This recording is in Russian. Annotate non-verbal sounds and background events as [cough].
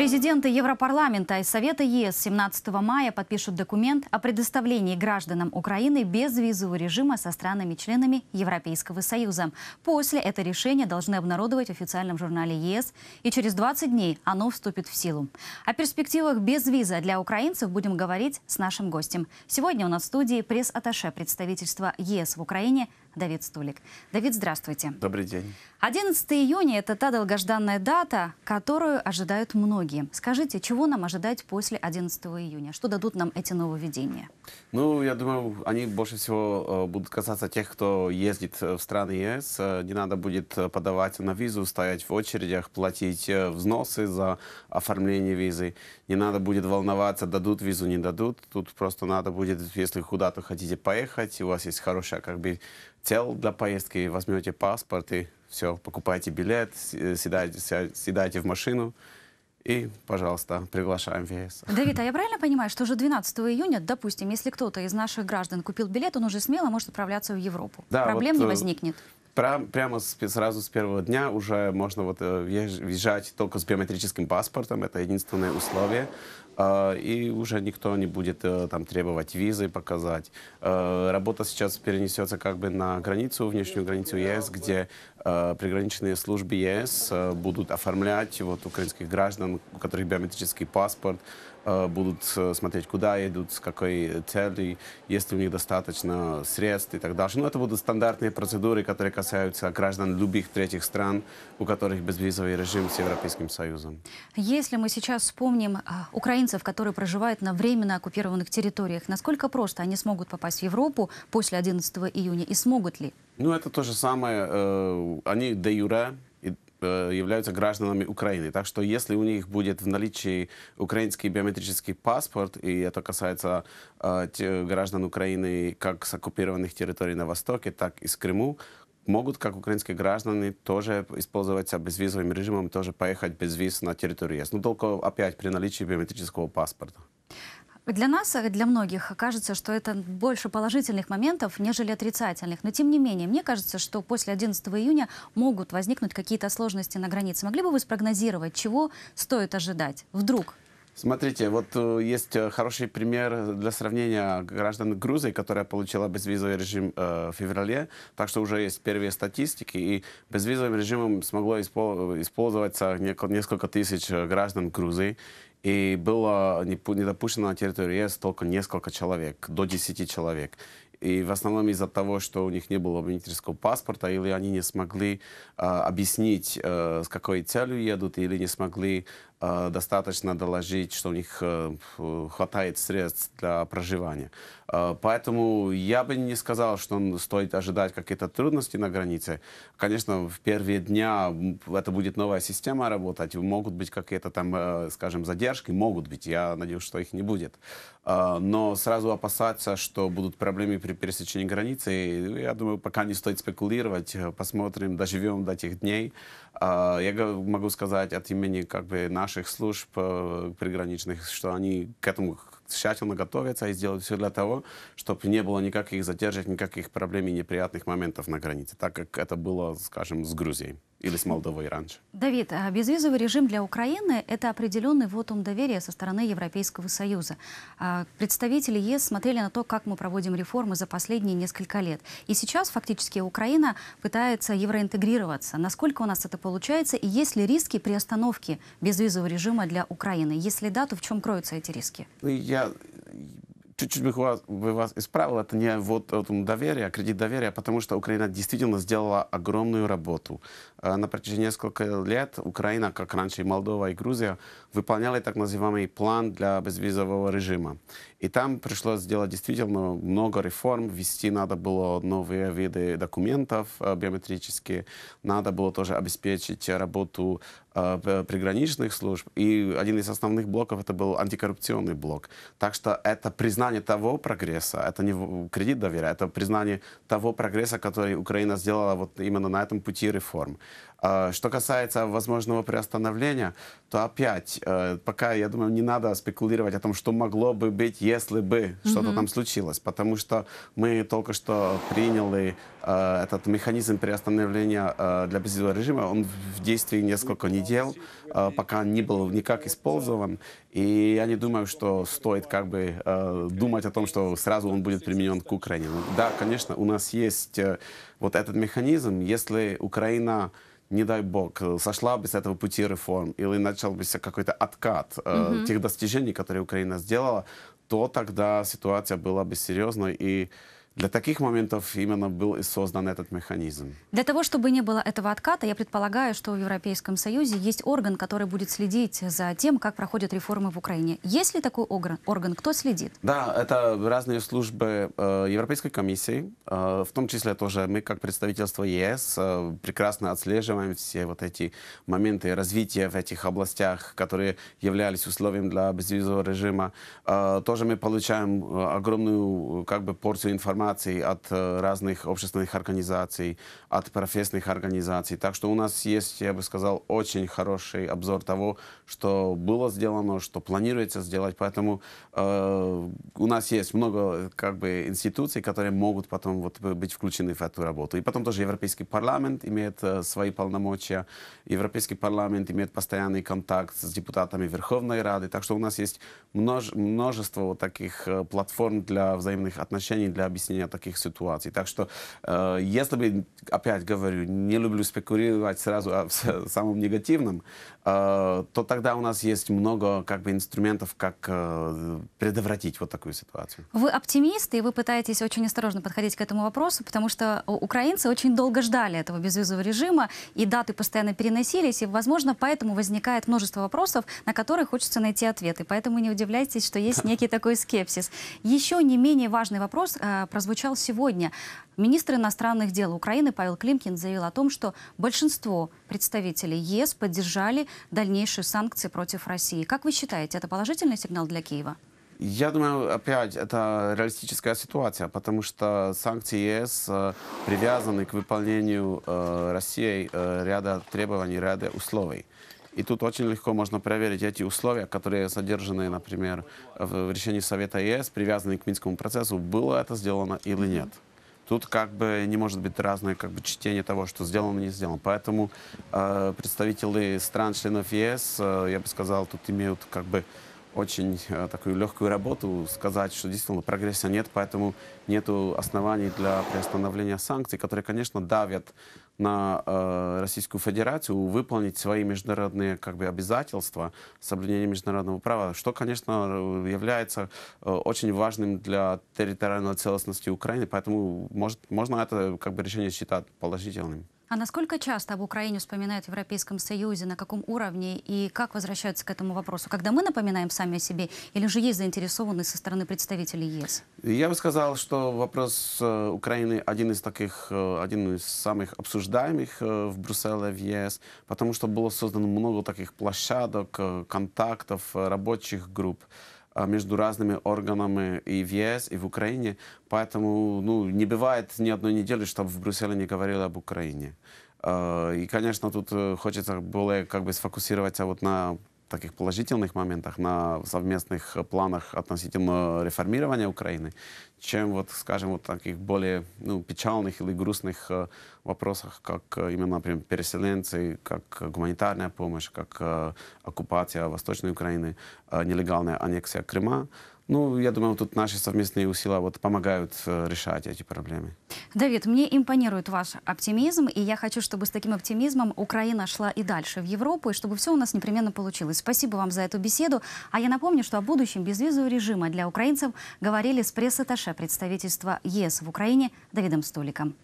Президенты Европарламента и Совета ЕС 17 мая подпишут документ о предоставлении гражданам Украины безвизового режима со странами-членами Европейского Союза. После это решение должны обнародовать в официальном журнале ЕС, и через 20 дней оно вступит в силу. О перспективах без виза для украинцев будем говорить с нашим гостем. Сегодня у нас в студии пресс-атташе представительства ЕС в Украине Давид Стулик. Давид, здравствуйте. Добрый день. 11 июня – это та долгожданная дата, которую ожидают многие. Скажите, чего нам ожидать после 11 июня? Что дадут нам эти нововведения? Ну, я думаю, они больше всего э, будут касаться тех, кто ездит э, в страны ЕС. Э, не надо будет подавать на визу, стоять в очередях, платить взносы за оформление визы. Не надо будет волноваться, дадут визу, не дадут. Тут просто надо будет, если куда-то хотите поехать, у вас есть хорошая как бы цел для поездки, возьмете паспорт и все, покупайте билет, э, седайте, седайте в машину. И, пожалуйста, приглашаем в ЕС. Давид, а я правильно понимаю, что уже 12 июня, допустим, если кто-то из наших граждан купил билет, он уже смело может отправляться в Европу? Да, Проблем вот, не э, возникнет? прямо с, сразу с первого дня уже можно вот э, въезжать только с биометрическим паспортом, это единственное условие. А, и уже никто не будет э, там требовать визы показать. Э, работа сейчас перенесется как бы на границу, внешнюю границу ЕС, где э, приграничные службы ЕС будут оформлять вот украинских граждан, у которых биометрический паспорт, будут смотреть, куда едут, с какой целью, если у них достаточно средств и так далее. Но ну, это будут стандартные процедуры, которые касаются граждан любых третьих стран, у которых безвизовый режим с Европейским Союзом. Если мы сейчас вспомним украинцев украинцев, которые проживают на временно оккупированных территориях? Насколько просто они смогут попасть в Европу после 11 июня и смогут ли? Ну, это то же самое. Э, они де юре э, являются гражданами Украины. Так что если у них будет в наличии украинский биометрический паспорт, и это касается э, граждан Украины как с оккупированных территорий на Востоке, так и с Крыму, могут, как украинские граждане, тоже использовать безвизовым режимом, тоже поехать без виз на территорию ЕС. Но ну, только опять при наличии биометрического паспорта. Для нас, для многих, кажется, что это больше положительных моментов, нежели отрицательных. Но тем не менее, мне кажется, что после 11 июня могут возникнуть какие-то сложности на границе. Могли бы вы спрогнозировать, чего стоит ожидать? Вдруг? Смотрите, вот э, есть э, хороший пример для сравнения граждан Грузии, которая получила безвизовый режим э, в феврале, так что уже есть первые статистики, и безвизовым режимом смогло э, использоваться несколько тысяч граждан Грузии, и было не допущено на территории столько несколько человек, до 10 человек. И в основном из-за того, что у них не было водительского паспорта, или они не смогли э, объяснить, э, с какой целью едут, или не смогли э, достаточно доложить, что у них э, хватает средств для проживания. Э, поэтому я бы не сказал, что стоит ожидать какие-то трудности на границе. Конечно, в первые дни это будет новая система работать, могут быть какие-то там, э, скажем, задержки, могут быть, я надеюсь, что их не будет. Э, но сразу опасаться, что будут проблемы при при пересечении границы. Ну, я думаю, пока не стоит спекулировать, э, посмотрим, доживем до тех дней. А, я могу сказать от имени как бы, наших служб э, приграничных, что они к этому тщательно готовятся и сделают все для того, чтобы не было никаких задержек, никаких проблем и неприятных моментов на границе, так как это было, скажем, с Грузией или с Молдовой раньше. Давид, а безвизовый режим для Украины – это определенный вотум доверия со стороны Европейского Союза. А представители ЕС смотрели на то, как мы проводим реформы за последние несколько лет. И сейчас фактически Украина пытается евроинтегрироваться. Насколько у нас это получается? И есть ли риски при остановке безвизового режима для Украины? Если да, то в чем кроются эти риски? Ну, я чуть-чуть бы вас, бы вас исправил, это не вот, вот доверие, а кредит доверия, потому что Украина действительно сделала огромную работу. Э, на протяжении нескольких лет Украина, как раньше и Молдова, и Грузия, выполняли так называемый план для безвизового режима. И там пришлось сделать действительно много реформ, ввести надо было новые виды документов э, биометрические, надо было тоже обеспечить работу э, приграничных служб. И один из основных блоков это был антикоррупционный блок. Так что это признание признание того прогресса, это не кредит доверия, это признание того прогресса, который Украина сделала вот именно на этом пути реформ. Э, что касается возможного приостановления, то опять, э, пока, я думаю, не надо спекулировать о том, что могло бы быть, если бы mm-hmm. что-то там случилось, потому что мы только что приняли э, этот механизм приостановления для безвизового режима, он в действии несколько недель, пока не был никак использован, и я не думаю, что стоит как бы думать о том, что сразу он будет применен к Украине. Да, конечно, у нас есть вот этот механизм. Если Украина не дай бог, э, сошла бы с этого пути реформ или начался какой-то откат э, mm тех достижений, которые Украина сделала, то тогда ситуация была бы серьезной и для таких моментов именно был и создан этот механизм. Для того, чтобы не было этого отката, я предполагаю, что в Европейском Союзе есть орган, который будет следить за тем, как проходят реформы в Украине. Есть ли такой орган? орган кто следит? Да, это разные службы э, Европейской комиссии, э, в том числе тоже мы, как представительство ЕС, э, прекрасно отслеживаем все вот эти моменты развития в этих областях, которые являлись условием для безвизового режима. Э, тоже мы получаем э, огромную э, как бы порцию информации информации от э, разных общественных организаций, от профессиональных организаций. Так что у нас есть, я бы сказал, очень хороший обзор того, что было сделано, что планируется сделать. Поэтому э, у нас есть много как бы, институций, которые могут потом вот, быть включены в эту работу. И потом тоже Европейский парламент имеет э, свои полномочия, Европейский парламент имеет постоянный контакт с депутатами Верховной Рады. Так что у нас есть множ множество вот таких э, платформ для взаимных отношений, для объяснения выяснения таких ситуаций. Так что, э, если бы, опять говорю, не люблю спекулировать сразу о [laughs] самом негативном, э, то тогда у нас есть много как бы, инструментов, как э, предотвратить вот такую ситуацию. Вы оптимисты, и вы пытаетесь очень осторожно подходить к этому вопросу, потому что э, украинцы очень долго ждали этого безвизового режима, и даты постоянно переносились, и, возможно, поэтому возникает множество вопросов, на которые хочется найти ответы. Поэтому не удивляйтесь, что есть [laughs] некий такой скепсис. Еще не менее важный вопрос э, про прозвучал сегодня. Министр иностранных дел Украины Павел Климкин заявил о том, что большинство представителей ЕС поддержали дальнейшие санкции против России. Как вы считаете, это положительный сигнал для Киева? Я думаю, опять, это реалистическая ситуация, потому что санкции ЕС э, привязаны к выполнению э, Россией э, ряда требований, ряда условий. И тут очень легко можно проверить эти условия, которые содержаны, например, в решении Совета ЕС, привязанные к Минскому процессу, было это сделано или нет. Тут как бы не может быть разное как бы, чтение того, что сделано и не сделано. Поэтому э, представители стран-членов ЕС, э, я бы сказал, тут имеют как бы очень э, такую легкую работу сказать, что действительно прогресса нет, поэтому нет оснований для приостановления санкций, которые, конечно, давят на э, Российскую Федерацию выполнить свои международные как бы, обязательства соблюдение международного права, что, конечно, э, является э, очень важным для территориальной целостности Украины, поэтому может, можно это как бы, решение считать положительным. А насколько часто об Украине вспоминают в Европейском Союзе, на каком уровне и как возвращаются к этому вопросу? Когда мы напоминаем сами о себе или же есть заинтересованные со стороны представителей ЕС? Я бы сказал, что вопрос э, Украины один из таких, э, один из самых обсуждаемых э, в Брюсселе, в ЕС, потому что было создано много таких площадок, контактов, рабочих групп. А, между разными органами и в ЕС, и в Украине. Поэтому ну, не бывает ни одной недели, чтобы в Брюсселе не говорили об Украине. А, и, конечно, тут э, хочется более как бы сфокусироваться вот на таких положительных моментах, на совместных планах относительно реформирования Украины, чем, вот, скажем, вот таких более ну, печальных или грустных э, вопросах, как э, именно, например, переселенцы, как гуманитарная помощь, как э, оккупация Восточной Украины, нелегальная аннексия Крыма. Ну, я думаю, тут наши совместные усилия вот помогают э, решать эти проблемы. Давид, мне импонирует ваш оптимизм, и я хочу, чтобы с таким оптимизмом Украина шла и дальше в Европу, и чтобы все у нас непременно получилось. Спасибо вам за эту беседу. А я напомню, что о будущем безвизового режима для украинцев говорили с пресс-атташе представительства ЕС в Украине Давидом Столиком.